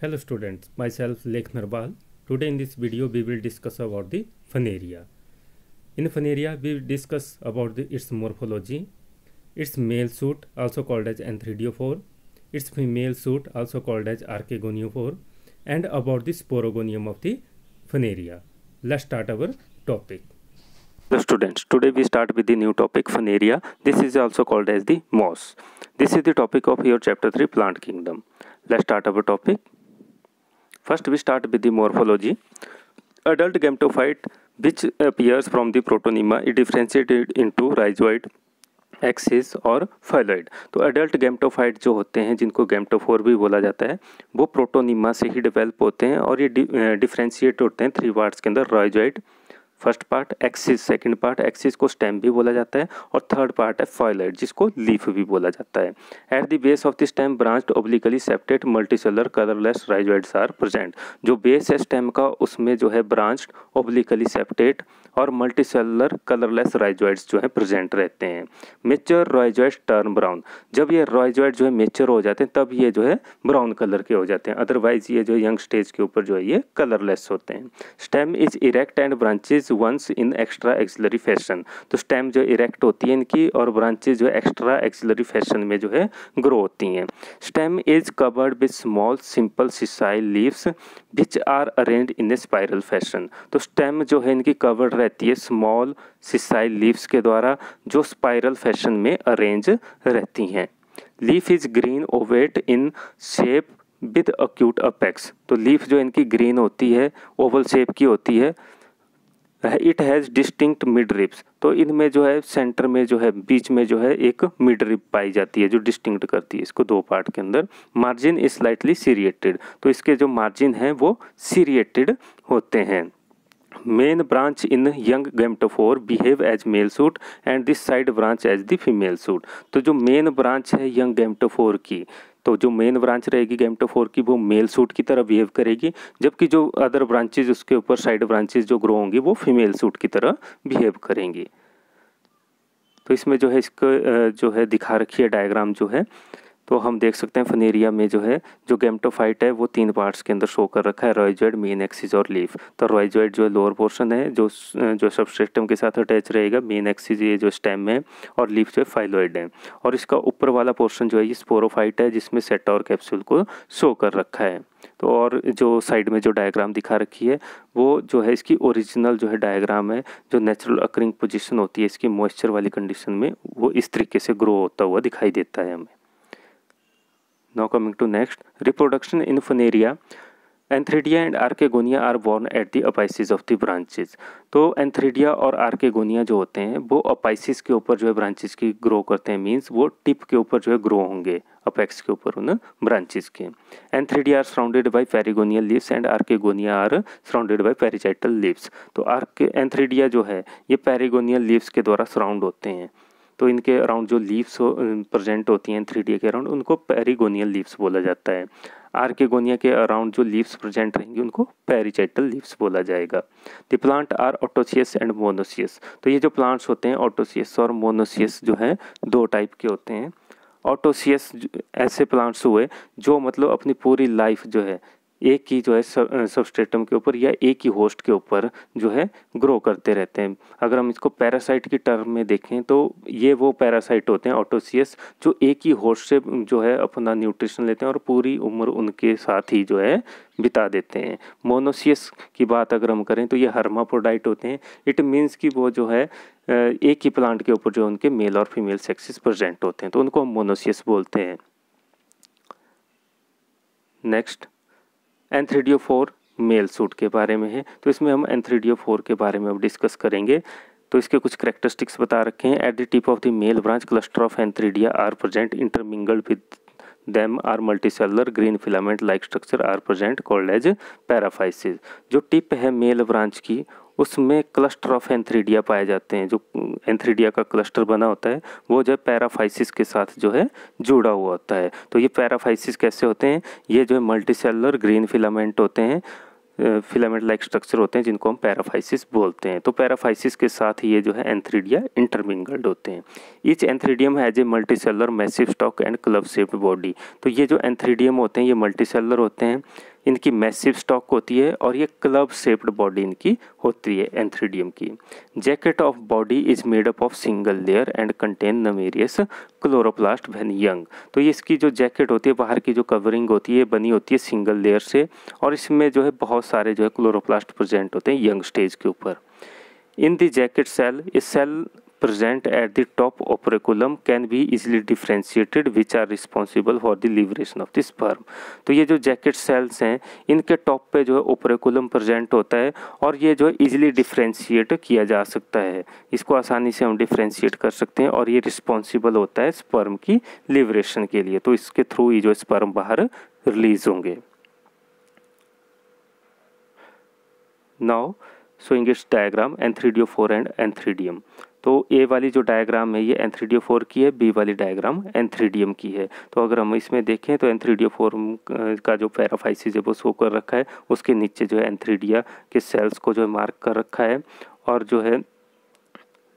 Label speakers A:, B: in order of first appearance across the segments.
A: Hello students, myself Lekh Narwal. Today in this video we will discuss about the Fanaria. In Fanaria we will discuss about the, its morphology, its male suit also called as anthridophore, its female suit also called as archegoniophore and about the sporogonium of the Fanaria. Let's start our topic. The students, today we start with the new topic Fanaria. This is also called as the moss. This is the topic of your chapter 3 plant kingdom. Let's start our topic. First we start with the morphology. Adult gametophyte which appears from the protonema is differentiated into rhizoid axis और phylloid तो adult गैम्टोफाइट जो होते हैं जिनको गैम्टोफोर भी बोला जाता है वो प्रोटोनिमा से ही डेवलप होते हैं और ये डिफ्रेंशिएट होते हैं थ्री वार्ड्स के अंदर rhizoid first part axis second part axis को स्टेम भी बोला जाता है और थर्ड पार्ट है फॉयलाइट जिसको लीफ भी बोला जाता है at the base of the stem branch obliquely septate multicellular colourless rhizoids are present जो बेस है स्टेम का उसमें जो है ब्रांच ओब्लिकली सेप्टेट और मल्टी सेलर कलरलेस रॉयजॉइड्स जो है प्रेजेंट रहते हैं मेच्योर रॉयजॉइड्स टर्न ब्राउन जब ये रॉयजॉइड जो है मेच्योर हो जाते हैं तब ये जो है ब्राउन कलर के हो जाते हैं अदरवाइज ये जो यंग स्टेज के ऊपर जो है ये कलरलेस होते हैं stem is erect and branches once in extra axillary fashion तो स्टेम जो इरेक्ट होती है इनकी और ब्रांचेज जो एक्स्ट्रा एक्सिलरी फैशन में जो है ग्रो होती हैं stem is covered with small simple sessile leaves which are arrange in a spiral fashion तो स्टेम जो है इनकी कवर्ड रहती है स्मॉल सिसाइल लीव्स के द्वारा जो स्पाइरल फैशन में अरेंज रहती हैं leaf is green ovate in shape with acute apex तो लीफ जो इनकी ग्रीन होती है ओवल शेप की होती है it has distinct midribs तो इनमें जो है सेंटर में जो है बीच में जो है एक मिड रिप पाई जाती है जो डिस्टिंक्ट करती है इसको दो पार्ट के अंदर मार्जिन इज स्लाइटली सीरिएटेड तो इसके जो मार्जिन हैं वो सीरिएटेड होते हैं branch in young young for behave as male shoot and this side branch as the female shoot तो जो मेन ब्रांच है young फोर की तो जो मेन ब्रांच रहेगी गैमटोफोर की वो मेल सूट की तरह बिहेव करेगी जबकि जो अदर ब्रांचेज उसके ऊपर साइड ब्रांचेज जो ग्रो होंगी वो फीमेल सूट की तरह बिहेव करेंगी तो इसमें जो है इसको जो है दिखा रखी है डायग्राम जो है तो हम देख सकते हैं फनेरिया में जो है जो गैम्टोफाइट है वो तीन पार्ट्स के अंदर शो कर रखा है रॉयजॉइड मेन एक्सिस और लीफ तो रॉयजॉइड जो है लोअर पोर्शन है जो जो सब सिस्टम के साथ अटैच रहेगा मेन एक्सिस ये जो स्टेम है और लीफ जो है फाइलोइड है और इसका ऊपर वाला पोर्शन जो है ये स्पोरोफाइट है जिसमें सेट और कैप्सूल को शो कर रखा है तो और जो साइड में जो डायग्राम दिखा रखी है वो जो है इसकी ओरिजिनल जो है डायग्राम है जो नेचुरल अक्रिंग पोजिशन होती है इसकी मॉइस्चर वाली कंडीशन में वो इस तरीके से ग्रो होता हुआ दिखाई देता है हमें Now coming to next, reproduction in Funaria. Antheridia and archegonia are borne at the apices of the branches तो एंथ्रीडिया और आर्केगोनिया जो होते हैं वो अपाइसिस के ऊपर जो है ब्रांचेज की ग्रो करते हैं मीन्स वो टिप के ऊपर जो है ग्रो होंगे अपेक्स के ऊपर उन ब्रांचेज के antheridia are surrounded by perigonial leaves and archegonia are surrounded by perichaetial leaves तो आर्के एंथ्रीडिया जो है ये पेरिगोनियल लीव्स के द्वारा सराउंड होते हैं तो इनके अराउंड जो लीव्स हो, प्रेजेंट होती हैं थ्री के अराउंड उनको पेरीगोनियल लीव्स बोला जाता है आर के गोनिया के अराउंड जो लीव्स प्रेजेंट रहेंगी उनको पेरीचाइटल लीव्स बोला जाएगा the plant are autoecious and monoecious तो ये जो प्लांट्स होते हैं ऑटोसियस और मोनोसियस जो हैं दो टाइप के होते हैं ऑटोसियस ऐसे प्लांट्स हुए जो मतलब अपनी पूरी लाइफ जो है एक ही जो है सबस्टेटम के ऊपर या एक ही होस्ट के ऊपर जो है ग्रो करते रहते हैं अगर हम इसको पैरासाइट की टर्म में देखें तो ये वो पैरासाइट होते हैं ऑटोसियस जो एक ही होस्ट से जो है अपना न्यूट्रिशन लेते हैं और पूरी उम्र उनके साथ ही जो है बिता देते हैं मोनोसियस की बात अगर हम करें तो ये हर्मापोडाइट होते हैं इट मीन्स कि वो जो है एक ही प्लांट के ऊपर जो उनके मेल और फीमेल सेक्सेस प्रेजेंट होते हैं तो उनको हम मोनोसियस बोलते हैं next antheridiophore male shoot के बारे में है तो इसमें हम एन थ्री डी फोर के बारे में अब डिस्कस करेंगे तो इसके कुछ करेक्टरिस्टिक्स बता रखे हैं at the tip of the male branch cluster of antheridia are present intermingled with them are multicellular green filament like structure are present called as paraphyses जो टिप है मेल ब्रांच की उसमें cluster of antheridia पाए जाते हैं जो antheridia का cluster बना होता है वो जो है पैराफाइसिस के साथ जो है जुड़ा हुआ होता है तो ये पैराफाइसिस कैसे होते हैं ये जो है मल्टी सेलर ग्रीन फिलामेंट होते हैं फिलामेंट लाइक स्ट्रक्चर होते हैं जिनको हम पैराफाइसिस बोलते हैं तो पैराफाइसिस के साथ ये जो है एंथ्रीडिया इंटरमिंगल्ड होते हैं each antheridium has a multicellular massive stalk and club shaped body तो ये जो एंथ्रीडियम होते हैं ये मल्टी सेलर होते हैं इनकी मैसिव स्टॉक होती है और ये क्लब सेप्ड बॉडी इनकी होती है एंथ्रीडियम की jacket of body is made up of single layer and contain numerous chloroplast when young तो ये इसकी जो जैकेट होती है बाहर की जो कवरिंग होती है बनी होती है सिंगल लेयर से और इसमें जो है बहुत सारे जो है क्लोरोप्लास्ट प्रजेंट होते हैं यंग स्टेज के ऊपर इन दी जैकेट सेल इस cell present at the top operculum can be easily differentiated which are responsible for the liberation of the sperm तो ये जो जैकेट सेल्स हैं इनके टॉप पे जो है ओपरेकुलम प्रेजेंट होता है और ये जो है इजीली डिफ्रेंशिएट किया जा सकता है इसको आसानी से हम डिफ्रेंशिएट कर सकते हैं और ये रिस्पॉन्सिबल होता है स्पर्म की लिबरेशन के लिए तो इसके थ्रू ही जो स्पर्म बाहर रिलीज होंगे now showing its diagram N3DO4 and N3DM. तो ए वाली जो डायग्राम है ये एन की है बी वाली डायग्राम एन की है तो अगर हम इसमें देखें तो एन का जो पैराफाइसिस है वो शो कर रखा है उसके नीचे जो है एन के सेल्स को जो है मार्क कर रखा है और जो है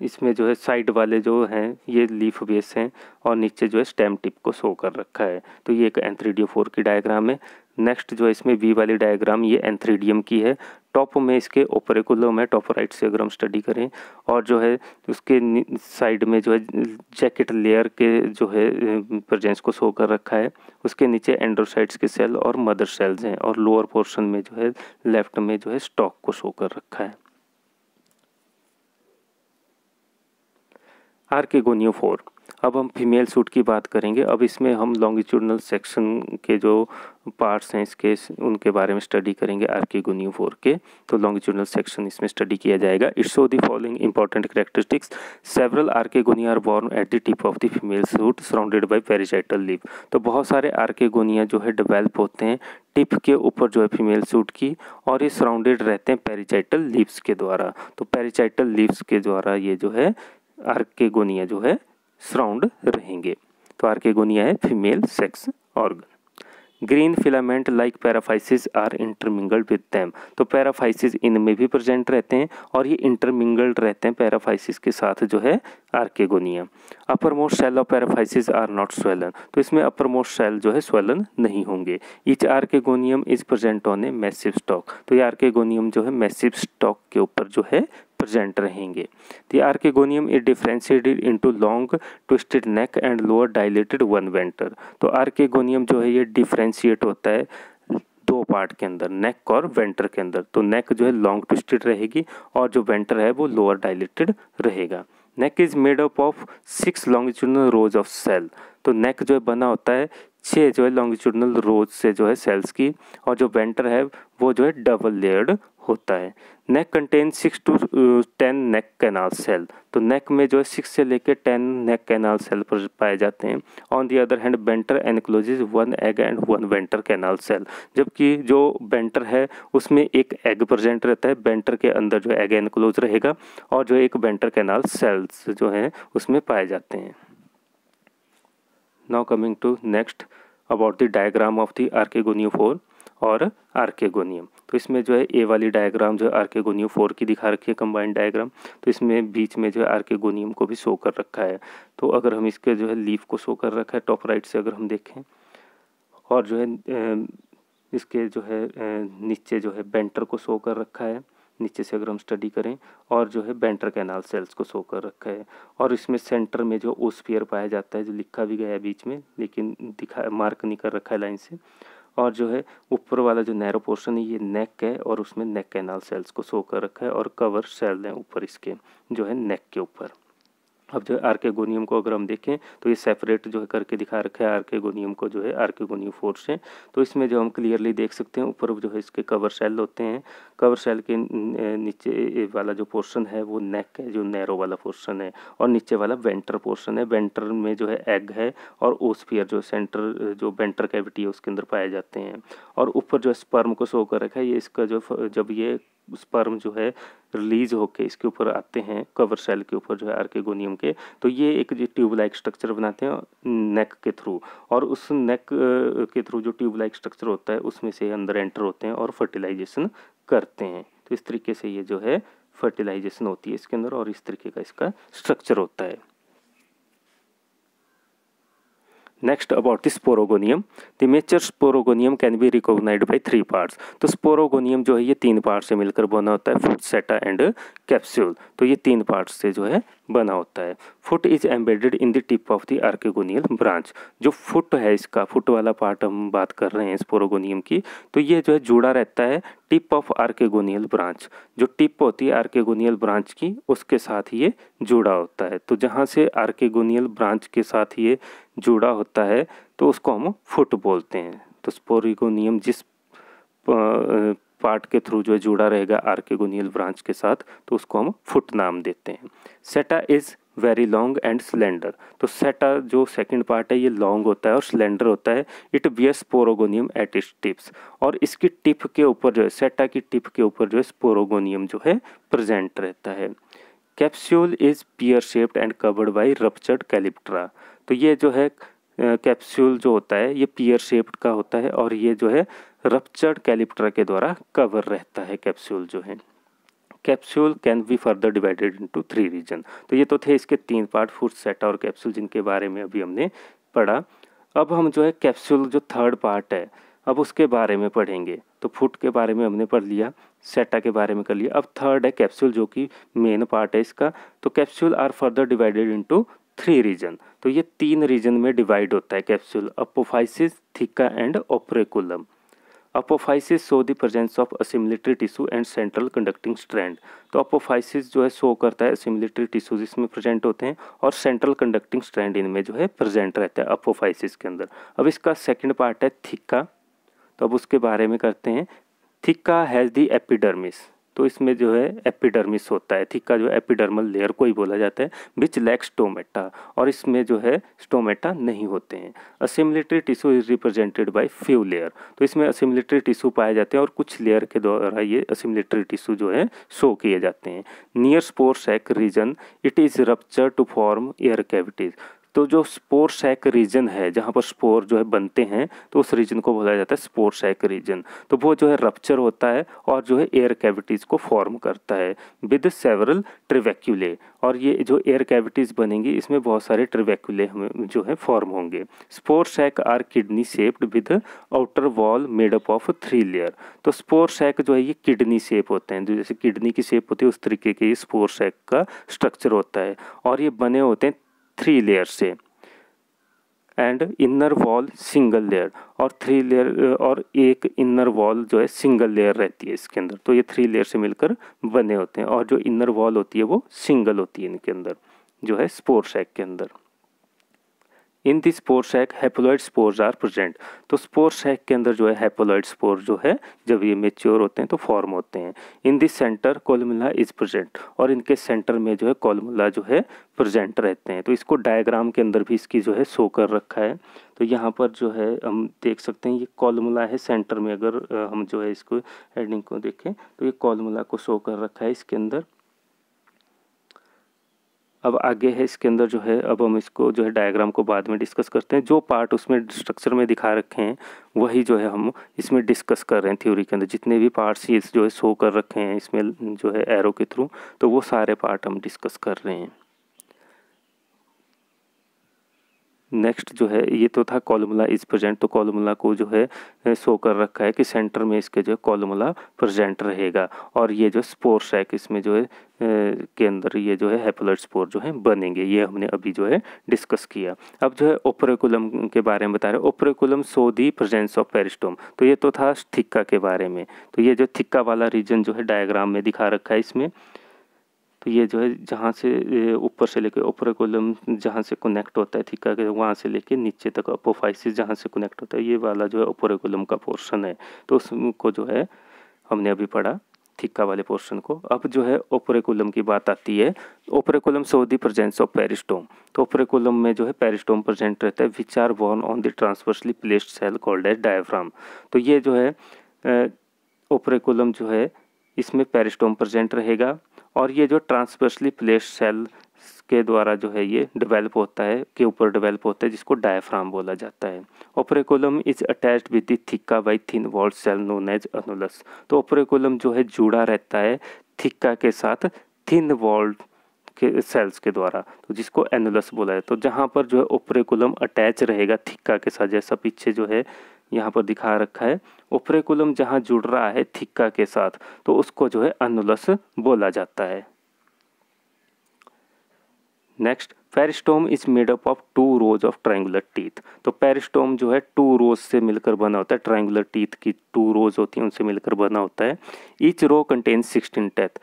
A: इसमें जो है साइड वाले जो हैं ये लीफ बेस हैं और नीचे जो है स्टेम टिप को शो कर रखा है तो ये एक एंथ्रीडियो फोर की डायग्राम है नेक्स्ट जो है इसमें वी वाली डायग्राम ये एंथ्रीडियम की है टॉप में इसके ओपरिकुलम है टॉप राइट से अगर हम स्टडी करें और जो है उसके साइड में जो है जैकेट लेयर के जो है प्रजेंस को शो कर रखा है उसके नीचे एंड्रोसाइट्स के सेल और मदर सेल्स हैं और लोअर पोर्शन में जो है लेफ्ट में जो है स्टॉक को शो कर रखा है आर के गोनियो फोर अब हम फीमेल सूट की बात करेंगे अब इसमें हम लॉन्गिट्यूडनल सेक्शन के जो पार्ट्स हैं इसके उनके बारे में स्टडी करेंगे आर के गोनियो फोर के तो लॉन्गिट्यूडनल सेक्शन इसमें स्टडी किया जाएगा it show the following important characteristics several archegonia are borne at the tip of the female shoot surrounded by perichaetial leaf तो बहुत सारे आर के गोनिया जो है डिवेल्प होते हैं टिप के ऊपर जो है फीमेल सूट की और ये सराउंडेड रहते हैं पेरिजाइटल लिप्स के द्वारा तो पेरिजाइटल लिप्स के द्वारा ये जो है आर्केगोनिया जो है सराउंड रहेंगे तो आर्केगोनिया है female sex organ green filament like paraphyses are intermingled with them तो पैराफाइसिस इनमें भी प्रेजेंट रहते हैं और ये इंटरमिंगल्ड रहते हैं पैराफाइसिस के साथ जो है archegonia uppermost cell of paraphyses are not swollen तो इसमें अपर मोस्ट सेल जो है स्वेलन नहीं होंगे each archegonium is present on a massive stalk तो ये आर्केगोनियम जो है मैसिव स्टॉक के ऊपर जो है प्रेजेंट रहेंगे the archegonium is differentiated into long twisted neck and lower dilated one venter तो आर्केगोनियम जो है ये डिफ्रेंशिएट होता है दो पार्ट के अंदर नेक और वेंटर के अंदर तो नेक जो है लॉन्ग ट्विस्टेड रहेगी और जो वेंटर है वो लोअर डायलेटेड रहेगा neck is made up of six longitudinal rows of cell तो नेक जो है बना होता है छः जो है लॉन्गिट्यूडनल रोज से जो है सेल्स की और जो वेंटर है वो जो है डबल लेयर्ड होता है neck contain six to ten neck canal cell तो नेक में जो है सिक्स से लेकर टेन नेक कैनाल सेल पर पाए जाते हैं on the other hand venter enclose one egg and one venter canal cell जबकि जो बेंटर है उसमें एक एग प्रजेंट रहता है बेंटर के अंदर जो एग एनक्लोज रहेगा और जो एक बेंटर कैनाल सेल्स जो हैं उसमें पाए जाते हैं now coming to next about the diagram of the archegoniophore और आर्केगोनियम तो इसमें जो है ए वाली डायग्राम जो है आर्केगोनियो फोर की दिखा रखी है कंबाइंड डायग्राम तो इसमें बीच में जो है आर्केगोनियम को भी शो कर रखा है तो अगर हम इसके जो है लीफ को शो कर रखा है टॉप राइट से अगर हम देखें और जो है इसके जो है नीचे जो है बेंटर को शो कर रखा है नीचे से अगर हम स्टडी करें और जो है बेंटर कैनाल सेल्स को शो कर रखा है और इसमें सेंटर में जो ओस्फियर पाया जाता है जो लिखा भी गया है बीच में लेकिन दिखा मार्क नहीं कर रखा है लाइन से और जो है ऊपर वाला जो नैरो पोर्शन है ये नेक है और उसमें नेक कैनाल सेल्स को शो कर रखा है और कवर सेल हैं ऊपर इसके जो है नेक के ऊपर अब जो है आर्केगोनियम को अगर हम देखें तो ये सेपरेट जो है करके दिखा रखा है आर्केगोनियम को जो है आर्केगोनियम फोर्स है तो इसमें जो हम क्लियरली देख सकते हैं ऊपर जो है इसके कवर सेल होते हैं कवर सेल के नीचे वाला जो पोर्शन है वो नेक है जो नैरो वाला पोर्शन है और नीचे वाला वेंटर पोर्शन है वेंटर में जो है एग है और ओस्फियर जो सेंटर जो वेंटर कैविटी है उसके अंदर पाए जाते हैं और ऊपर जो है स्पर्म को शो कर रखा है ये इसका जो जब ये स्पर्म जो है रिलीज होके इसके ऊपर आते हैं कवर सेल के ऊपर जो है आर्केगोनियम के तो ये एक जो ट्यूब लाइक स्ट्रक्चर बनाते हैं नेक के थ्रू और उस नेक के थ्रू जो ट्यूब लाइक स्ट्रक्चर होता है उसमें से अंदर एंटर होते हैं और फर्टिलाइजेशन करते हैं तो इस तरीके से ये जो है फर्टिलाइजेशन होती है इसके अंदर और इस तरीके का इसका स्ट्रक्चर होता है next about the sporogonium the mature sporogonium can be recognised by three parts तो स्पोरोगोनियम जो है ये तीन पार्ट से मिलकर बना होता है फूड सेटा एंड कैप्स्यूल तो ये तीन पार्ट से जो है बना होता है foot is embedded in the tip of the archegonial branch जो फुट है इसका फुट वाला पार्ट हम बात कर रहे हैं पोरोगोनियम की तो ये जो है जुड़ा रहता है टिप ऑफ आर्केगोनियल ब्रांच जो टिप होती है आर्केगोनियल ब्रांच की उसके साथ ये जुड़ा होता है तो जहाँ से आर्केगोनियल ब्रांच के साथ ये जुड़ा होता है तो उसको हम फुट बोलते हैं तो स्पोरिगोनियम जिस पार्ट के थ्रू जो है जुड़ा रहेगा आर्केगोनियल ब्रांच के साथ तो उसको हम फुट नाम देते हैं seta is very long and cylinder तो सेटा जो सेकंड पार्ट है ये लॉन्ग होता है और सिलेंडर होता है it bears sporogonium at its tips और इसकी टिप के ऊपर जो है सेटा की टिप के ऊपर जो है स्पोरोगोनियम जो है प्रजेंट रहता है capsule is pear shaped and covered by ruptured calyptra तो ये जो है कैप्स्यूल जो होता है ये पियर शेप्ड का होता है और ये जो है रपचर्ड कैलिप्ट्रा के द्वारा कवर रहता है कैप्सूल जो है capsule can be further divided into three region तो ये तो थे इसके तीन पार्ट फूड सेट और कैप्सूल जिनके बारे में अभी हमने पढ़ा अब हम जो है कैप्सूल जो थर्ड पार्ट है अब उसके बारे में पढ़ेंगे तो फुट के बारे में हमने पढ़ लिया सेटा के बारे में कर लिया अब थर्ड है कैप्सूल जो कि मेन पार्ट है इसका तो capsule are further divided into three region तो ये तीन रीजन में डिवाइड होता है capsule apophysis theca and operculum apophysis show the presence of assimilatory tissue and central conducting strand तो अपोफाइसिस जो है शो करता है असिमिलिट्री टिश्यूज इसमें प्रेजेंट होते हैं और सेंट्रल कंडक्टिंग स्ट्रैंड इनमें जो है प्रेजेंट रहता है अपोफाइसिस के अंदर अब इसका सेकंड पार्ट है थिक्का तो अब उसके बारे में करते हैं थिक्का हैज़ दी एपिडर्मिस तो इसमें जो है एपिडर्मिस होता है ठीक का जो एपिडर्मल लेयर को ही बोला जाता है बिच लैक स्टोमेटा और इसमें जो है स्टोमेटा नहीं होते हैं assimilatory tissue is represented by few layer तो इसमें असिमिलेटरी टिश्यू पाए जाते हैं और कुछ लेयर के द्वारा ये असिमिलेटरी टिश्यू जो है शो किए जाते हैं नियर स्पोर्स एक region it is ruptured to form air cavities तो जो स्पोर सैक रीजन है जहाँ पर स्पोर जो है बनते हैं तो उस रीजन को बोला जाता है स्पोर सैक रीजन तो वो जो है रप्चर होता है और जो है एयर कैविटीज़ को फॉर्म करता है विद सेवरल ट्रिवेक्यूले और ये जो एयर कैविटीज़ बनेंगी इसमें बहुत सारे ट्रिवेक्यूले जो है फॉर्म होंगे spore sac are kidney shaped with outer wall made up of three layer तो स्पोर सैक जो है ये किडनी शेप होते हैं तो जैसे किडनी की शेप होती है उस तरीके के ये स्पोर सैक का स्ट्रक्चर होता है और ये बने होते हैं थ्री लेयर से and inner wall single layer और थ्री लेयर और एक इनर वॉल जो है सिंगल लेयर रहती है इसके अंदर तो ये थ्री लेयर से मिलकर बने होते हैं और जो इनर वॉल होती है वो सिंगल होती है इनके अंदर जो है स्पोर्ट्स एक्ट के अंदर in the spore sac haploid spores are present तो स्पोर शैक के अंदर जो है हैपोलॉइड स्पोर जो है जब ये मेच्योर होते हैं तो फॉर्म होते हैं in this centre columella is present और इनके सेंटर में जो है कोलमुला जो है प्रेजेंट रहते हैं तो इसको डायग्राम के अंदर भी इसकी जो है शो कर रखा है तो यहाँ पर जो है हम देख सकते हैं ये कॉलमुला है सेंटर में अगर हम जो है इसको हेडिंग को देखें तो ये कॉलमुला को शो कर रखा है इसके अंदर अब आगे है इसके अंदर जो है अब हम इसको जो है डायग्राम को बाद में डिस्कस करते हैं जो पार्ट उसमें स्ट्रक्चर में दिखा रखे हैं वही जो है हम इसमें डिस्कस कर रहे हैं थ्योरी के अंदर जितने भी पार्ट्स ये जो है शो कर रखे हैं इसमें जो है एरो के थ्रू तो वो सारे पार्ट हम डिस्कस कर रहे हैं नेक्स्ट जो है ये तो था कॉलमला इज प्रेजेंट तो कॉलमला को जो है शो कर रखा है कि सेंटर में इसके जो है कॉलमला प्रेजेंट रहेगा और ये जो स्पोर सैक इसमें जो है के अंदर ये जो है हेपुलर स्पोर जो है बनेंगे ये हमने अभी जो है डिस्कस किया अब जो है ओपरेकुलम के बारे में बता रहे operculum so the presence of peristome तो ये तो था थिक्का के बारे में तो ये जो थिक्का वाला रीजन जो है डायग्राम में दिखा रखा है इसमें तो ये जो है जहाँ से ऊपर से लेकर ऊपर कोलम जहाँ से कनेक्ट होता है ठीक के वहाँ से लेके नीचे तक अपोफाइसिस जहाँ से कनेक्ट होता है ये वाला जो है ऊपर कोलम का पोर्शन है तो उसको जो है हमने अभी पढ़ा थिक्का वाले पोर्शन को अब जो है ओपरेकुलम की बात आती है operculum so the presence of peristome तो ओपरेकुलम में जो है पेरिस्टोम प्रेजेंट रहता है which are borne on the transversely placed cell called as diaphragm तो ये जो है ओपरेकुलम जो है इसमें पेरिस्टोम प्रेजेंट रहेगा और ये जो ट्रांसपर्सली प्लेस सेल के द्वारा जो है ये डेवलप होता है के ऊपर डेवलप होता है जिसको डायफ्राम बोला जाता है operculum is attach with the theca by thin walled cell known as annulus तो ओपरेकुलम जो है जुड़ा रहता है थिक्का के साथ थिन वॉल्ड के सेल्स के द्वारा तो जिसको एनुलस बोला जाता है तो जहाँ पर जो है ओपरेकुलम अटैच रहेगा थिक्का के साथ जैसा पीछे जो है यहाँ पर दिखा रखा है ओफ्रेकुलम जहाँ जुड़ रहा है थिक्का के साथ तो उसको जो है अनुलस बोला जाता है next peristome is made up of two rows of triangular teeth तो पेरिस्टोम जो है टू रोज से मिलकर बना होता है ट्राइंगुलर टीथ की टू रोज होती है उनसे मिलकर बना होता है each row contain sixteen teeth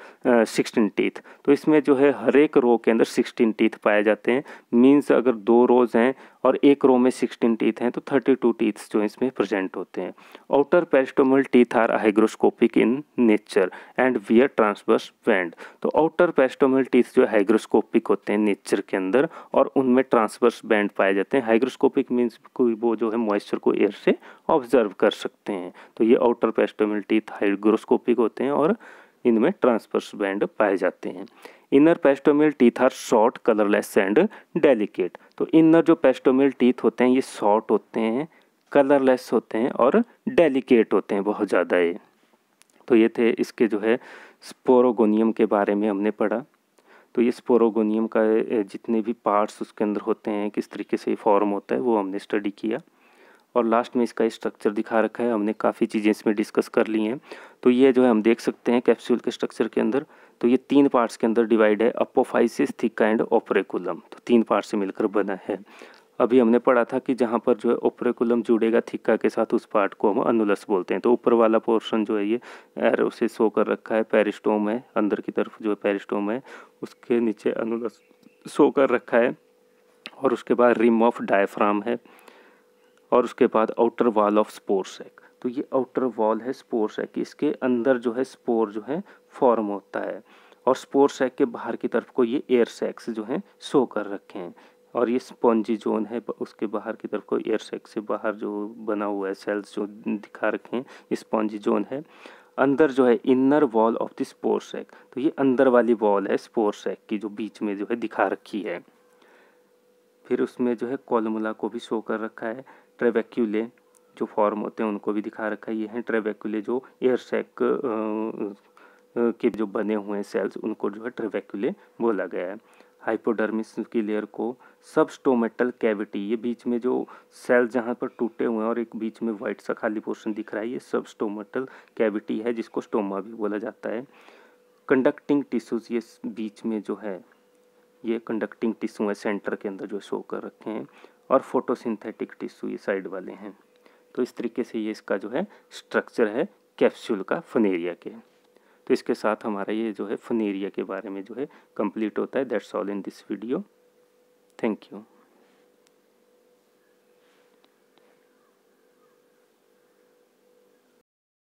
A: sixteen teeth तो इसमें जो है हर एक रो के अंदर सिक्सटीन टीथ पाए जाते हैं मीन्स अगर दो रोज हैं और एक रो में सिक्सटीन टीथ हैं तो थर्टी टू टीथ जो इसमें प्रजेंट होते हैं outer peristomal teeth are hygroscopic in nature and wear transverse band तो आउटर पेरिस्टोमल टीथ जो हाइग्रोस्कोपिक होते हैं नेचर के अंदर अंदर और उनमें ट्रांसवर्स बैंड पाए जाते हैं हाइग्रोस्कोपिक मीन्स कोई वो जो है मॉइस्चर को एयर से ऑब्जर्व कर सकते हैं तो ये आउटर पेस्टोमिल टीथ हाइग्रोस्कोपिक होते हैं और इनमें ट्रांसवर्स बैंड पाए जाते हैं inner peristomal teeth are short colourless and delicate तो इनर जो पेस्टोमिल टीथ होते हैं ये शॉर्ट होते हैं कलरलेस होते हैं और डेलिकेट होते हैं बहुत ज़्यादा ये तो ये थे इसके जो है स्पोरोगोनियम के बारे में हमने पढ़ा तो ये स्पोरोगोनियम का जितने भी पार्ट्स उसके अंदर होते हैं किस तरीके से फॉर्म होता है वो हमने स्टडी किया और लास्ट में इसका स्ट्रक्चर दिखा रखा है हमने काफ़ी चीज़ें इसमें डिस्कस कर ली हैं तो ये जो है हम देख सकते हैं कैप्सूल के स्ट्रक्चर के अंदर तो ये तीन पार्ट्स के अंदर डिवाइड है अपोफाइसिस थिका एंड ऑपरेकुलम तो तीन पार्ट से मिलकर बना है अभी हमने पढ़ा था कि जहाँ पर जो है ओपरेकुलम जुड़ेगा थिक्का के साथ उस पार्ट को हम अनुलस बोलते हैं तो ऊपर वाला पोर्शन जो है ये एर उसे सो कर रखा है पेरिस्टोम है अंदर की तरफ जो है पेरिस्टोम है उसके नीचे अनुलस सो कर रखा है और उसके बाद रिम ऑफ डायफ्राम है और उसके बाद outer wall of spore sac तो ये आउटर वॉल है स्पोर सैक इसके अंदर जो है स्पोर जो है फॉर्म होता है और स्पोर सैक के बाहर की तरफ को ये एयर सैक्स जो हैं शो कर रखे हैं और ये स्पॉन्जी जोन है उसके बाहर की तरफ को एयर सेक से बाहर जो बना हुआ है सेल्स जो दिखा रखे हैं स्पॉन्जी जोन है अंदर जो है inner wall of the spore sac तो ये अंदर वाली वॉल है स्पोर सेक की जो बीच में जो है दिखा रखी है फिर उसमें जो है कॉलमुला को भी शो कर रखा है ट्रेवेक्यूले जो फॉर्म होते हैं उनको भी दिखा रखा है ये हैं ट्रेवेक्यूले जो एयर सेक के जो बने हुए हैं सेल्स उनको जो है ट्रेवेक्यूले बोला गया है हाइपोडर्मिस की लेयर को सब स्टोमेटल कैविटी ये बीच में जो सेल जहाँ पर टूटे हुए हैं और एक बीच में वाइट सा खाली पोर्शन दिख रहा है ये सबस्टोमेटल कैविटी है जिसको स्टोमा भी बोला जाता है कंडक्टिंग टिश्यूज ये बीच में जो है ये कंडक्टिंग टिश्यू है सेंटर के अंदर जो शो कर रखे हैं और फोटोसिंथेटिक टिश्यू ये साइड वाले हैं तो इस तरीके से ये इसका जो है स्ट्रक्चर है कैप्सूल का फनेरिया के तो इसके साथ हमारा ये जो है फनेरिया के बारे में जो है कंप्लीट होता है that's all in this video thank you